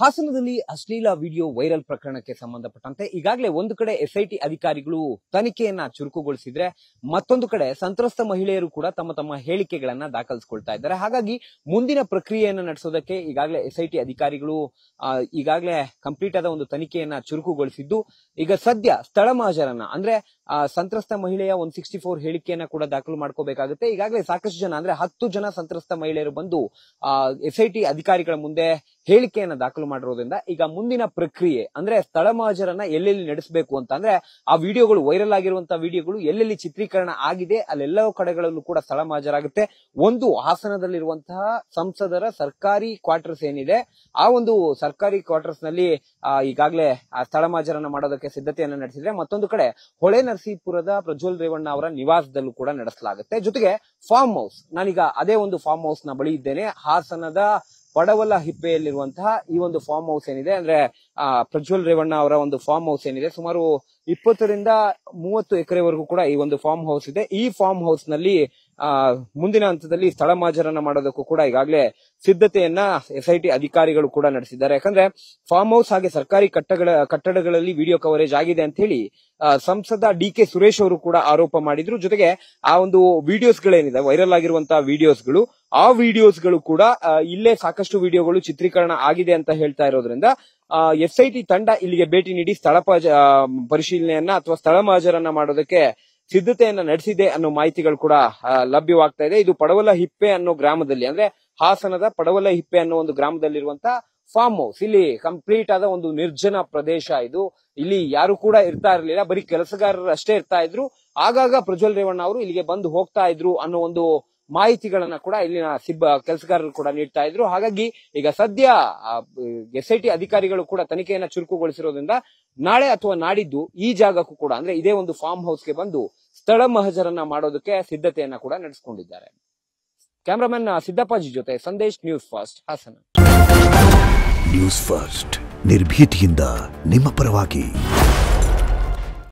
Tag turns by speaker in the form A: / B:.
A: ಹಾಸನದಲ್ಲಿ ಅಶ್ಲೀಲ video viral ಪ್ರಕರಣಕ್ಕೆ ಸಂಬಂಧಪಟ್ಟಂತೆ ಈಗಾಗಲೇ ಒಂದು ಕಡೆ ಎಸ್ಐಟಿ ಅಧಿಕಾರಿಗಳು ತನಿಖೆಯನ್ನ ಚುರುಕುಗೊಳಿಸಿದ್ರೆ ಮತ್ತೊಂದು ಕಡೆ ಸಂತ್ರಸ್ತ ಮಹಿಳೆಯರು ಕೂಡ ತಮ್ಮ ತಮ್ಮ ಹೇಳಿಕೆಗಳನ್ನ ದಾಖಲಿಸಿಕೊಳ್ತಾ ಇದ್ದಾರೆ ಹಾಗಾಗಿ ಮುಂದಿನ ಪ್ರಕ್ರಿಯೆಯನ್ನು ನಡೆಸೋದಕ್ಕೆ ಈಗಾಗಲೇ ಎಸ್ಐಟಿ ಅಧಿಕಾರಿಗಳು ಈಗಾಗಲೇ ಕಂಪ್ಲೀಟ್ ಆದ ಒಂದು ತನಿಖೆಯನ್ನ ಚುರುಕುಗೊಳಿಸಿದ್ದು ಈಗ ಸದ್ಯ ಸ್ಥಳ ಮಹಾಜರನ್ನ ಅಂದ್ರೆ ಸಂತ್ರಸ್ತ ಮಹಿಳೆಯ ಒಂದು ಸಿಕ್ಸ್ಟಿ ಫೋರ್ ಹೇಳಿಕೆಯನ್ನ ಕೂಡ ದಾಖಲು ಮಾಡ್ಕೋಬೇಕಾಗುತ್ತೆ ಈಗಾಗಲೇ ಸಾಕಷ್ಟು ಜನ ಅಂದ್ರೆ ಹತ್ತು ಜನ ಸಂತ್ರಸ್ತ ಮಹಿಳೆಯರು ಬಂದು ಎಸ್ಐಟಿ ಅಧಿಕಾರಿಗಳ ಮುಂದೆ ಹೇಳಿಕೆಯನ್ನ ದಾಖಲು ಮಾಡಿರೋದ್ರಿಂದ ಈಗ ಮುಂದಿನ ಪ್ರಕ್ರಿಯೆ ಅಂದ್ರೆ ಸ್ಥಳ ಮಾಜರನ್ನ ಎಲ್ಲೆಲ್ಲಿ ನಡೆಸಬೇಕು ಅಂತ ಅಂದ್ರೆ ಆ ವಿಡಿಯೋಗಳು ವೈರಲ್ ಆಗಿರುವಂತಹ ವಿಡಿಯೋಗಳು ಎಲ್ಲೆಲ್ಲಿ ಚಿತ್ರೀಕರಣ ಆಗಿದೆ ಅಲ್ಲೆಲ್ಲ ಕಡೆಗಳಲ್ಲೂ ಕೂಡ ಸ್ಥಳ ಮಾಜರಾಗುತ್ತೆ ಒಂದು ಹಾಸನದಲ್ಲಿರುವಂತಹ ಸಂಸದರ ಸರ್ಕಾರಿ ಕ್ವಾರ್ಟರ್ಸ್ ಏನಿದೆ ಆ ಒಂದು ಸರ್ಕಾರಿ ಕ್ವಾರ್ಟರ್ಸ್ ನಲ್ಲಿ ಈಗಾಗಲೇ ಸ್ಥಳ ಮಾಜರನ್ನ ಮಾಡೋದಕ್ಕೆ ಸಿದ್ಧತೆಯನ್ನ ನಡೆಸಿದ್ರೆ ಮತ್ತೊಂದು ಕಡೆ ಹೊಳೆ ನರಸೀಪುರದ ಪ್ರಜ್ವಲ್ ರೇವಣ್ಣ ಅವರ ನಿವಾಸದಲ್ಲೂ ಕೂಡ ನಡೆಸಲಾಗುತ್ತೆ ಜೊತೆಗೆ ಫಾರ್ಮ್ ಹೌಸ್ ನಾನೀಗ ಅದೇ ಒಂದು ಫಾರ್ಮ್ ಹೌಸ್ ನ ಬಳಿ ಇದ್ದೇನೆ ಹಾಸನದ ಪಡವಲ ಹಿಪ್ಪೆಯಲ್ಲಿರುವಂತಹ ಈ ಒಂದು ಫಾರ್ಮ್ ಹೌಸ್ ಏನಿದೆ ಅಂದ್ರೆ ಪ್ರಜ್ವಲ್ ರೇವಣ್ಣ ಅವರ ಒಂದು ಫಾರ್ಮ್ ಹೌಸ್ ಏನಿದೆ ಸುಮಾರು ಇಪ್ಪತ್ತರಿಂದ ಮೂವತ್ತು ಎಕರೆವರೆಗೂ ಕೂಡ ಈ ಒಂದು ಫಾರ್ಮ್ ಹೌಸ್ ಇದೆ ಈ ಫಾರ್ಮ್ ಹೌಸ್ ನಲ್ಲಿ ಆ ಮುಂದಿನ ಹಂತದಲ್ಲಿ ಸ್ಥಳ ಮಾಜರನ್ನ ಮಾಡೋದಕ್ಕೂ ಕೂಡ ಈಗಾಗಲೇ ಸಿದ್ಧತೆಯನ್ನ ಎಸ್ಐಟಿ ಅಧಿಕಾರಿಗಳು ಕೂಡ ನಡೆಸಿದ್ದಾರೆ ಯಾಕಂದ್ರೆ ಫಾರ್ಮ್ ಹೌಸ್ ಹಾಗೆ ಸರ್ಕಾರಿ ಕಟ್ಟಗಳ ಕಟ್ಟಡಗಳಲ್ಲಿ ವಿಡಿಯೋ ಕವರೇಜ್ ಆಗಿದೆ ಅಂತ ಹೇಳಿ ಸಂಸದ ಡಿ ಕೆ ಸುರೇಶ್ ಅವರು ಕೂಡ ಆರೋಪ ಮಾಡಿದ್ರು ಜೊತೆಗೆ ಆ ಒಂದು ವಿಡಿಯೋಸ್ ಗಳೇನಿದೆ ವೈರಲ್ ಆಗಿರುವಂತಹ ವಿಡಿಯೋಸ್ಗಳು ಆ ವಿಡಿಯೋಸ್ಗಳು ಕೂಡ ಇಲ್ಲೇ ಸಾಕಷ್ಟು ವಿಡಿಯೋಗಳು ಚಿತ್ರೀಕರಣ ಆಗಿದೆ ಅಂತ ಹೇಳ್ತಾ ಇರೋದ್ರಿಂದ ಟಿ ತಂಡ ಇಲ್ಲಿಗೆ ಭೇಟಿ ನೀಡಿ ಸ್ಥಳ ಪರಿಶೀಲನೆಯನ್ನ ಅಥವಾ ಸ್ಥಳ ಮಾಜರನ್ನ ಮಾಡೋದಕ್ಕೆ ಸಿದ್ಧತೆಯನ್ನ ನಡೆಸಿದೆ ಅನ್ನೋ ಮಾಹಿತಿಗಳು ಕೂಡ ಲಭ್ಯವಾಗ್ತಾ ಇದೆ ಇದು ಪಡವಲ ಹಿಪ್ಪೆ ಅನ್ನೋ ಗ್ರಾಮದಲ್ಲಿ ಅಂದ್ರೆ ಹಾಸನದ ಪಡವಲ ಹಿಪ್ಪೆ ಅನ್ನೋ ಒಂದು ಗ್ರಾಮದಲ್ಲಿರುವಂತ ಫಾರ್ಮ್ ಹೌಸ್ ಇಲ್ಲಿ ಕಂಪ್ಲೀಟ್ ಆದ ಒಂದು ನಿರ್ಜನ ಪ್ರದೇಶ ಇದು ಇಲ್ಲಿ ಯಾರು ಕೂಡ ಇರ್ತಾ ಇರಲಿಲ್ಲ ಬರೀ ಕೆಲಸಗಾರರು ಅಷ್ಟೇ ಇರ್ತಾ ಇದ್ರು ಆಗಾಗ ಪ್ರಜ್ವಲ್ ರೇವಣ್ಣ ಅವರು ಇಲ್ಲಿಗೆ ಬಂದು ಹೋಗ್ತಾ ಇದ್ರು ಅನ್ನೋ ಒಂದು ಮಾಹಿತಿಗಳನ್ನ ಕೂಡ ಇಲ್ಲಿನ ಸಿಬ್ಬ ಕೆಲಸಗಾರರು ಕೂಡ ನೀಡ್ತಾ ಇದ್ರು ಹಾಗಾಗಿ ಈಗ ಸದ್ಯ ಎಸ್ ಐ ಟಿ ಅಧಿಕಾರಿಗಳು ಕೂಡ ತನಿಖೆಯನ್ನ ಚುರುಕುಗೊಳಿಸಿರೋದ್ರಿಂದ ನಾಳೆ ಅಥವಾ ನಾಡಿದ್ದು ಈ ಜಾಗಕ್ಕೂ ಕೂಡ ಅಂದ್ರೆ ಇದೇ ಒಂದು ಫಾರ್ಮ್ ಹೌಸ್ಗೆ ಬಂದು ಸ್ಥಳ ಮಹಜರನ್ನ ಮಾಡೋದಕ್ಕೆ ಸಿದ್ಧತೆಯನ್ನ ಕೂಡ ನಡೆಸಿಕೊಂಡಿದ್ದಾರೆ ಕ್ಯಾಮರಾಮನ್ ಸಿದ್ದಪ್ಪಾಜಿ ಜೊತೆ Sandesh news fast Hassan news first ನಿರ್ಭೀತಿಯಿಂದ ನಿಮ್ಮ ಪರವಾಗಿ